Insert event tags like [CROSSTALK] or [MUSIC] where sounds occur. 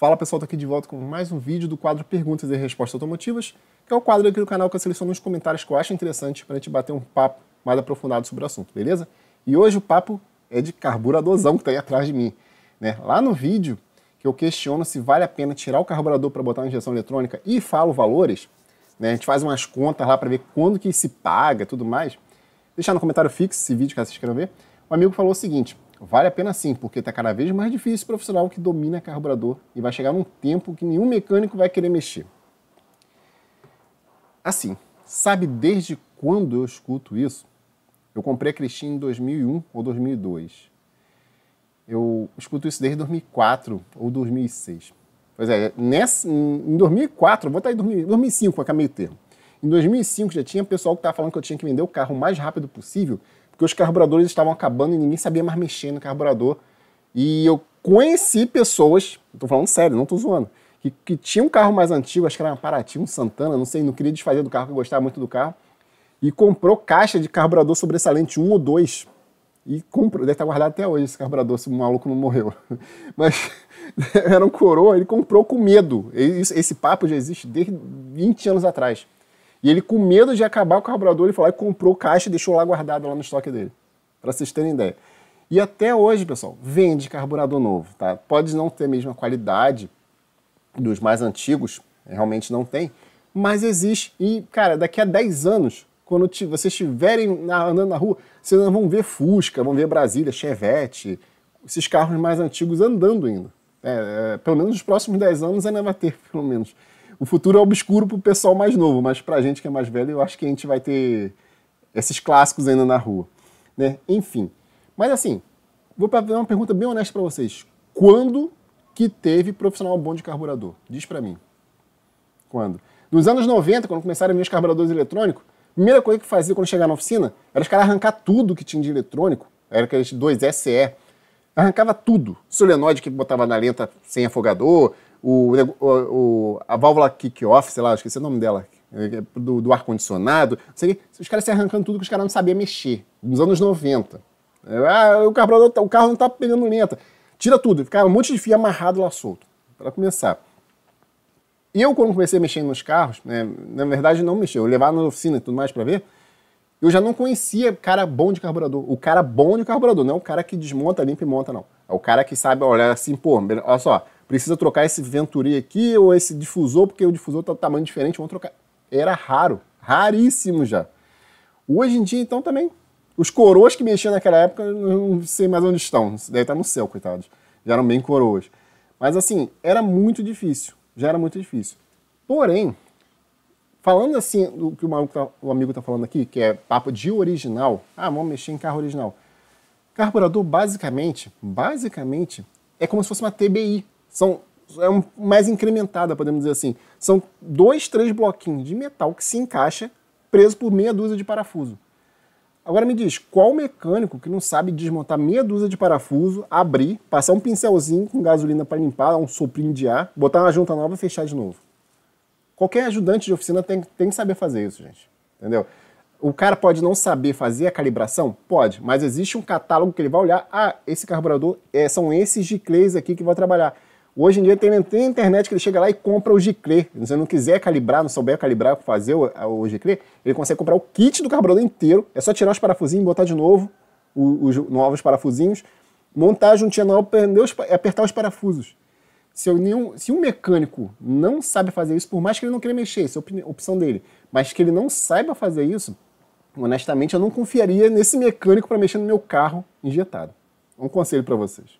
Fala pessoal, tô aqui de volta com mais um vídeo do quadro Perguntas e Respostas Automotivas, que é o quadro aqui do canal que eu seleciono uns comentários que eu acho interessante para a gente bater um papo mais aprofundado sobre o assunto, beleza? E hoje o papo é de carburadorzão que está aí atrás de mim. Né? Lá no vídeo que eu questiono se vale a pena tirar o carburador para botar uma injeção eletrônica e falo valores, né? a gente faz umas contas lá para ver quando que se paga tudo mais. Deixar no comentário fixo esse vídeo, que é vocês querem ver. Um amigo falou o seguinte, Vale a pena sim, porque está cada vez mais difícil o profissional que domina carburador e vai chegar num tempo que nenhum mecânico vai querer mexer. Assim, sabe desde quando eu escuto isso? Eu comprei a Cristina em 2001 ou 2002. Eu escuto isso desde 2004 ou 2006. Pois é, nessa, em 2004, vou estar em 2005, vai ficar meio termo. Em 2005 já tinha pessoal que estava falando que eu tinha que vender o carro o mais rápido possível porque os carburadores estavam acabando e ninguém sabia mais mexer no carburador. E eu conheci pessoas, estou falando sério, não estou zoando, que, que tinha um carro mais antigo, acho que era uma Paraty, um Santana, não sei, não queria desfazer do carro, porque eu gostava muito do carro, e comprou caixa de carburador sobressalente um ou dois. E comprou, deve estar guardado até hoje esse carburador, se o maluco não morreu. [LAUGHS] Mas [LAUGHS] era um coroa, ele comprou com medo. Esse papo já existe desde 20 anos atrás. E ele, com medo de acabar o carburador, ele foi lá e comprou caixa e deixou lá guardado lá no estoque dele. Para vocês terem ideia. E até hoje, pessoal, vende carburador novo, tá? Pode não ter a mesma qualidade dos mais antigos, realmente não tem, mas existe. E, cara, daqui a 10 anos, quando te, vocês estiverem na, andando na rua, vocês vão ver Fusca, vão ver Brasília, Chevette, esses carros mais antigos andando ainda. É, é, pelo menos nos próximos 10 anos ainda vai ter, [LAUGHS] pelo menos o futuro é obscuro pro pessoal mais novo, mas pra gente que é mais velho, eu acho que a gente vai ter esses clássicos ainda na rua, né? Enfim. Mas assim, vou fazer uma pergunta bem honesta para vocês. Quando que teve profissional bom de carburador? Diz para mim. Quando? Nos anos 90, quando começaram a vir os carburadores eletrônicos, a primeira coisa que fazia quando chegava na oficina era os caras arrancar tudo que tinha de eletrônico, era aqueles dois SE, arrancava tudo. Solenoide que botava na lenta sem afogador, o, o a válvula kick-off, sei lá, esqueci o nome dela, é, é, do, do ar-condicionado, os caras se arrancando tudo que os caras não sabiam mexer, nos anos 90. Ah, o, tá, o carro não tá pegando lenta. Tira tudo, ficava um monte de fio amarrado lá solto, para começar. E Eu, quando comecei a mexer nos carros, né, na verdade não mexi, eu levava na oficina e tudo mais para ver, eu já não conhecia cara bom de carburador. O cara bom de carburador, não é o cara que desmonta, limpa e monta, não. É o cara que sabe olhar assim, pô, olha só, precisa trocar esse venturi aqui ou esse difusor, porque o difusor tá do tamanho diferente, vamos trocar. Era raro, raríssimo já. Hoje em dia, então, também. Os coroas que mexiam naquela época, não sei mais onde estão. Deve estar no céu, coitados. Já eram bem coroas. Mas assim, era muito difícil. Já era muito difícil. Porém, Falando assim, do que o, maluco tá, o amigo está falando aqui, que é papo de original. Ah, vamos mexer em carro original. Carburador, basicamente, basicamente, é como se fosse uma TBI. São, é um, mais incrementada, podemos dizer assim. São dois, três bloquinhos de metal que se encaixa preso por meia dúzia de parafuso. Agora me diz, qual mecânico que não sabe desmontar meia dúzia de parafuso, abrir, passar um pincelzinho com gasolina para limpar, um soprinho de ar, botar uma junta nova e fechar de novo? Qualquer ajudante de oficina tem, tem que saber fazer isso, gente. Entendeu? O cara pode não saber fazer a calibração? Pode, mas existe um catálogo que ele vai olhar. Ah, esse carburador, é, são esses giclês aqui que vão trabalhar. Hoje em dia tem, tem internet que ele chega lá e compra o giclê. Se você não quiser calibrar, não souber calibrar, fazer o, o giclê, ele consegue comprar o kit do carburador inteiro. É só tirar os parafusinhos, botar de novo os, os novos parafusinhos, montar a juntinha nova, apertar os parafusos. Se, eu, nenhum, se um mecânico não sabe fazer isso, por mais que ele não queira mexer, isso é opção dele, mas que ele não saiba fazer isso, honestamente eu não confiaria nesse mecânico para mexer no meu carro injetado. É um conselho para vocês.